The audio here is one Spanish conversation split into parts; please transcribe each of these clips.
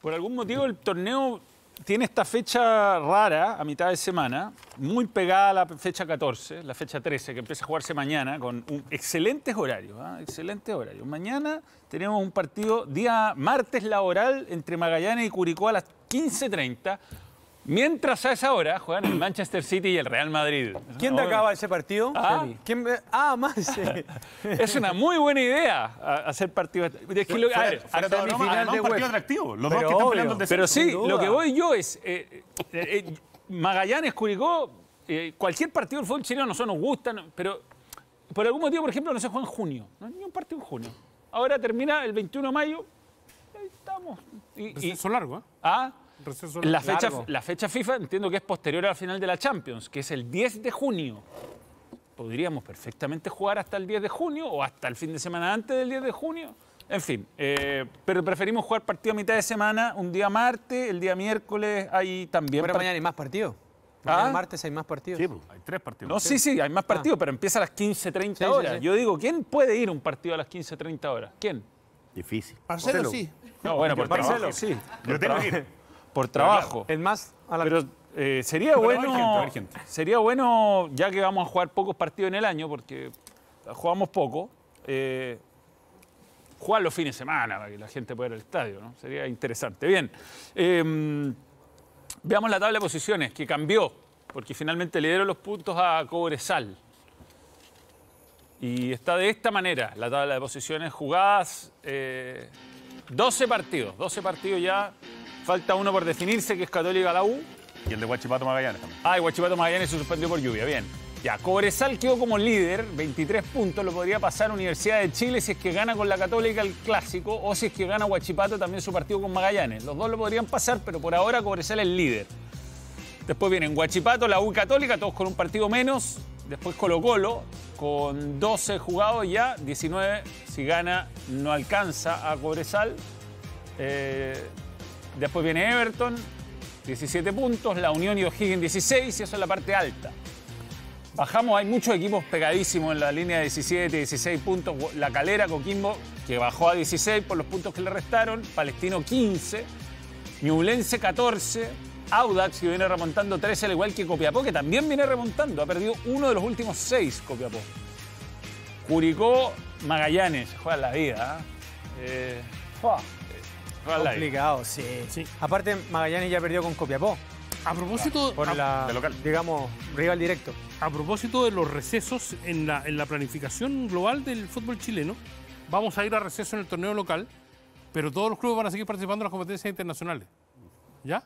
Por algún motivo el torneo tiene esta fecha rara a mitad de semana, muy pegada a la fecha 14, la fecha 13, que empieza a jugarse mañana con excelentes horarios, excelente ¿ah? excelentes horarios. Mañana tenemos un partido día martes laboral entre Magallanes y Curicó a las 15.30 Mientras a esa hora juegan el Manchester City y el Real Madrid. ¿Quién te acaba ese partido? ¿Ah? ¿Quién... ah más. es una muy buena idea hacer partidos. Es lo... a ver, fuera, es un partido atractivo. pero sí, lo que voy yo es. Eh, eh, eh, Magallanes, Curicó, cualquier partido del fútbol chileno nosotros nos gusta, pero por algún motivo, por ejemplo, no se juega en junio. No hay ni un partido en junio. Ahora termina el 21 de mayo. Ahí estamos. Y, son largos, ¿eh? Ah la fecha, la fecha FIFA entiendo que es posterior al final de la Champions, que es el 10 de junio. Podríamos perfectamente jugar hasta el 10 de junio o hasta el fin de semana antes del 10 de junio. En fin, eh, pero preferimos jugar partido a mitad de semana, un día martes, el día miércoles, ahí también. Pero mañana hay más partidos. ¿Ah? martes hay más partidos. Sí, pues, hay tres partidos. No, sí, sí, hay más ah. partidos, pero empieza a las 15.30 horas. Yo digo, ¿quién puede ir un partido a las 15.30 horas? ¿Quién? Difícil. Marcelo, sí. No, bueno, por Marcelo, sí. Yo tengo que ir por trabajo. es más, a la... Pero, eh, sería bueno. sería bueno, ya que vamos a jugar pocos partidos en el año, porque eh, jugamos poco, eh, jugar los fines de semana para que la gente pueda ir al estadio, ¿no? Sería interesante. Bien. Em, veamos la tabla de posiciones, que cambió, porque finalmente le dieron los puntos a Cobresal. Y está de esta manera la tabla de posiciones jugadas. 12 partidos, 12 partidos ya Falta uno por definirse, que es Católica la U. Y el de Huachipato Magallanes también. Ah, y Guachipato Magallanes se suspendió por lluvia, bien. Ya, Cobresal quedó como líder, 23 puntos, lo podría pasar Universidad de Chile si es que gana con la Católica el clásico o si es que gana Huachipato también su partido con Magallanes. Los dos lo podrían pasar, pero por ahora Cobresal es líder. Después vienen Huachipato, la U Católica, todos con un partido menos. Después Colo Colo, con 12 jugados ya, 19 si gana no alcanza a Cobresal. Eh, Después viene Everton, 17 puntos, la Unión y O'Higgins 16 y eso es la parte alta. Bajamos, hay muchos equipos pegadísimos en la línea de 17, 16 puntos. La Calera, Coquimbo, que bajó a 16 por los puntos que le restaron. Palestino 15, Ñublense 14, Audax que viene remontando 13 al igual que Copiapó, que también viene remontando. Ha perdido uno de los últimos seis, Copiapó. Curicó, Magallanes, juega la vida. ¿ah? ¿eh? eh Complicado, sí. Aparte, Magallanes ya perdió con Copiapó. A propósito, por la, digamos, rival directo. A propósito de los recesos en la, en la planificación global del fútbol chileno, vamos a ir a receso en el torneo local, pero todos los clubes van a seguir participando en las competencias internacionales. ¿Ya?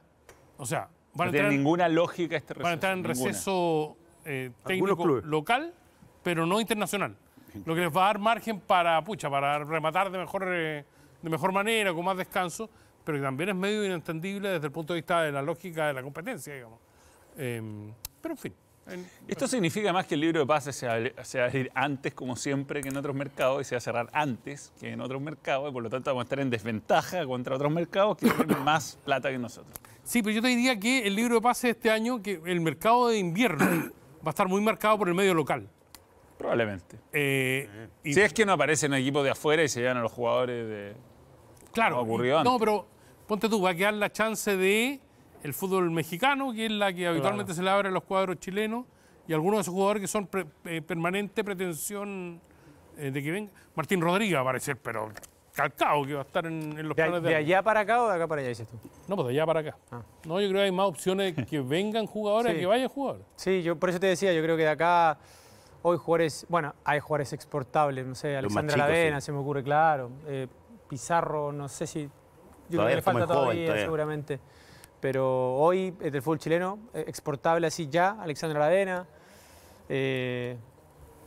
O sea, van a tener ninguna lógica este receso. Van a estar en receso eh, técnico local, pero no internacional. Lo que les va a dar margen para, pucha, para rematar de mejor... Eh, de mejor manera, con más descanso, pero que también es medio inentendible desde el punto de vista de la lógica de la competencia, digamos. Em, pero en fin. Esto significa más que el libro de pases se, va a abrir antes, como siempre, que en otros mercados, y se va a cerrar antes que en otros mercados, y por lo tanto vamos a estar en desventaja contra otros mercados que tienen más plata que nosotros. Sí, pero yo te diría que el libro de pases este año, que el mercado de invierno va a estar muy marcado por el medio local. Probablemente. Eh, si es que no aparecen equipos de afuera y se llevan a los jugadores de, Claro. No, pero ponte tú, va a quedar la chance de el fútbol mexicano, que es la que habitualmente se le abre a los cuadros chilenos, y algunos de esos jugadores que son eh, permanente pretensión eh, de que venga. Martín Rodríguez va a aparecer, pero calcado que va a estar en, los planes de. ¿De allá para acá o de acá para allá, dices tú? No, pues de allá para acá. Ah. No, yo creo que hay más opciones de que vengan jugadores sí. que vayan jugadores. Sí, yo por eso te decía, yo creo que de acá. Hoy jugadores, bueno, hay jugadores exportables, no sé, Alexandra Lavena, se me ocurre, claro. Eh, Pizarro, no sé si... Yo creo que le falta todavía, seguramente. Pero hoy, eh, del fútbol chileno, eh, exportable así ya, Alexandra Ladena, eh,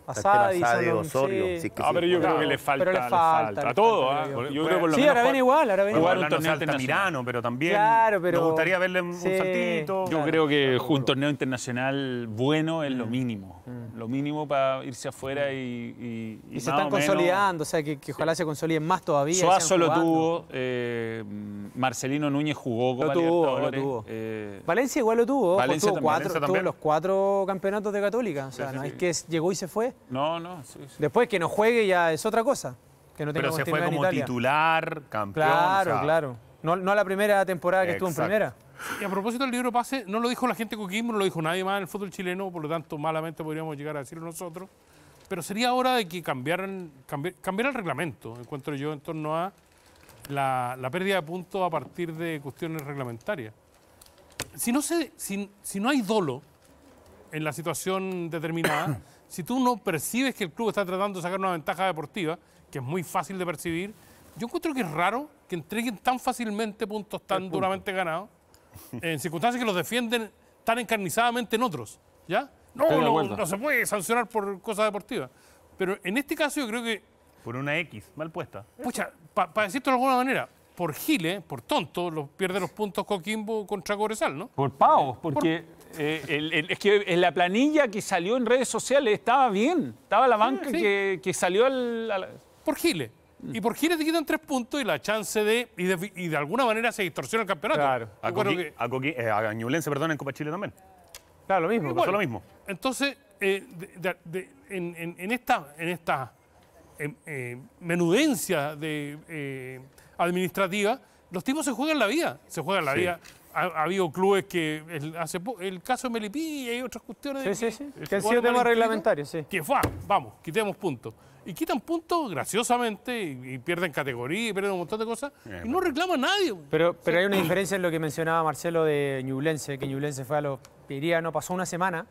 pasada. ah, pero yo creo que le falta. le falta, A, todo, ¿ah? Yo sí, ahora viene igual, ahora viene igual. un torneo Mirano, pero también. Claro, pero. Me gustaría verle un, saltito. Yo creo que un torneo internacional bueno es lo mm. mínimo. Mm. Lo mínimo para irse afuera y. Y, se están consolidando, o sea, que, ojalá se consoliden más todavía. Suazo lo tuvo, eh, Marcelino Núñez jugó con lo eh, Valencia igual lo tuvo. Valencia tuvo los cuatro campeonatos de Católica. O sea, no es que llegó y se fue. No, no, Después que no juegue ya es otra cosa. Que no tenga Pero se fue como titular, campeón. Claro, claro. No, a la primera temporada que estuvo en primera. Y a propósito del libro pase, no lo dijo la gente Coquimbo, no lo dijo nadie más en el fútbol chileno, por lo tanto malamente podríamos llegar a decirlo nosotros. Pero sería hora de que cambiaran, cambiar, el reglamento, encuentro yo, en torno a la, pérdida de puntos a partir de cuestiones reglamentarias. Si no, si no hay dolo en la situación determinada, si tú no percibes que el club está tratando de sacar una ventaja deportiva, que es muy fácil de percibir, yo encuentro que es raro que entreguen tan fácilmente puntos tan duramente ganados en circunstancias que los defienden tan encarnizadamente en otros. ¿Ya? No, no, se puede sancionar por cosas deportivas. Pero en este caso yo creo que... Por una X, mal puesta. Pucha, para decirte de alguna manera, por Gile, por tonto, los, pierde los puntos Coquimbo contra Cobresal, ¿no? Por pavos, porque... Eh, es que en la planilla que salió en redes sociales estaba bien, estaba la banca Que, salió al, por Chile Y por Giles te quitan tres puntos y la chance de y, de. alguna manera se distorsiona el campeonato. Claro. A, eh, perdón, en Copa Chile también. Claro, lo mismo, pasó lo mismo. Entonces, eh, en, esta, en em, menudencia de, administrativa, los tipos se juegan la vida. Se juegan la vida ha, habido clubes que el, hace el caso de Melipilla y otras cuestiones. Sí, sí, sí. Que han sido temas reglamentarios, sí. Que fue, vamos, quitemos puntos. Y quitan puntos graciosamente y, pierden categoría y pierden un montón de cosas. y no reclama a nadie. Pero, pero hay una diferencia en lo que mencionaba Marcelo de Ñublense, que Ñublense fue a los pirianos, pasó una semana.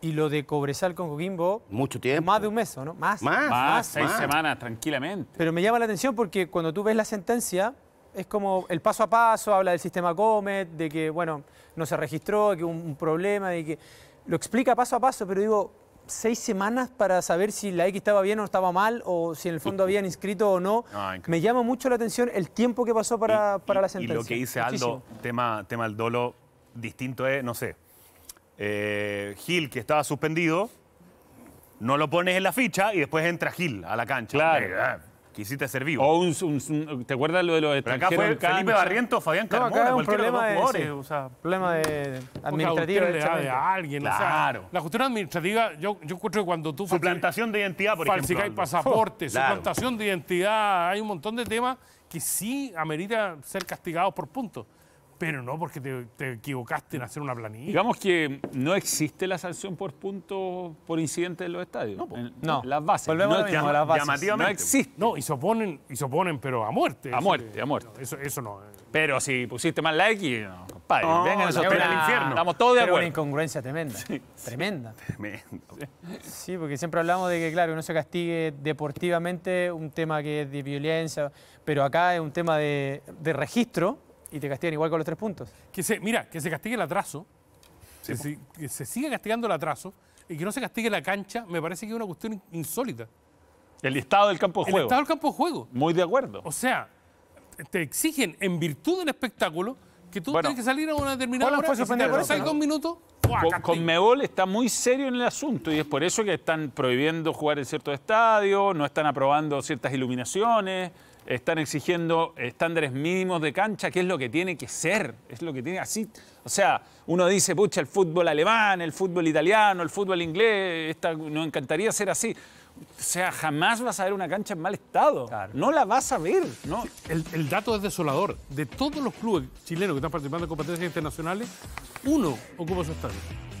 Y lo de Cobresal con Coquimbo. Mucho tiempo. Más de un mes, ¿no? Más. Más. más seis semanas, tranquilamente. Pero me llama la atención porque cuando tú ves la sentencia, es como el paso a paso, habla del sistema Comet, de que, bueno, no se registró, de que hubo un problema, de que lo explica paso a paso, pero digo, seis semanas para saber si la X estaba bien o estaba mal, o si en el fondo habían inscrito o no. Ah, me llama mucho la atención el tiempo que pasó para, la sentencia. Y lo que dice Aldo, tema, tema del dolo, distinto es, no sé, eh, Gil, que estaba suspendido, no lo pones en la ficha y después entra Gil a la cancha. Claro. Eh, quisiste ser vivo. O un, ¿Te acuerdas lo de los Pero Acá fue Felipe Barrientos, Fabián Carmona, no, problema de los jugadores. o sea, problema de administrativo. De, alguien, claro. la cuestión administrativa, yo, yo encuentro que cuando tú... Suplantación de identidad, por ejemplo. Falsificar pasaporte, suplantación de identidad, hay un montón de temas que sí amerita ser castigados por puntos. Pero no, porque te, equivocaste en hacer una planilla. Digamos que no existe la sanción por punto por incidente en los estadios. No, las bases. no, a, No existe. No, y se oponen, y se oponen pero a muerte. A muerte, a muerte. eso, no. Eh. Pero si pusiste más like y vengan esos al infierno. Estamos todos de acuerdo. una incongruencia tremenda. tremenda. Sí, porque siempre hablamos de que, claro, no se castigue deportivamente un tema que es de violencia, pero acá es un tema de registro y te castigan igual con los tres puntos. Que se, mira, que se castigue el atraso, que, se, que, siga castigando el atraso y que no se castigue la cancha, me parece que es una cuestión insólita. El estado del campo de juego. El estado del campo de juego. Muy de acuerdo. O sea, te exigen en virtud del espectáculo que tú tienes que salir a una determinada hora. y dos minutos, con, Conmebol está muy serio en el asunto y es por eso que están prohibiendo jugar en ciertos estadios, no están aprobando ciertas iluminaciones están exigiendo estándares mínimos de cancha, que es lo que tiene que ser, es lo que tiene así. O sea, uno dice, pucha, el fútbol alemán, el fútbol italiano, el fútbol inglés, nos encantaría ser así. O sea, jamás vas a ver una cancha en mal estado. No la vas a ver. No. El, el, dato es desolador. De todos los clubes chilenos que están participando en competencias internacionales, uno ocupa su estadio.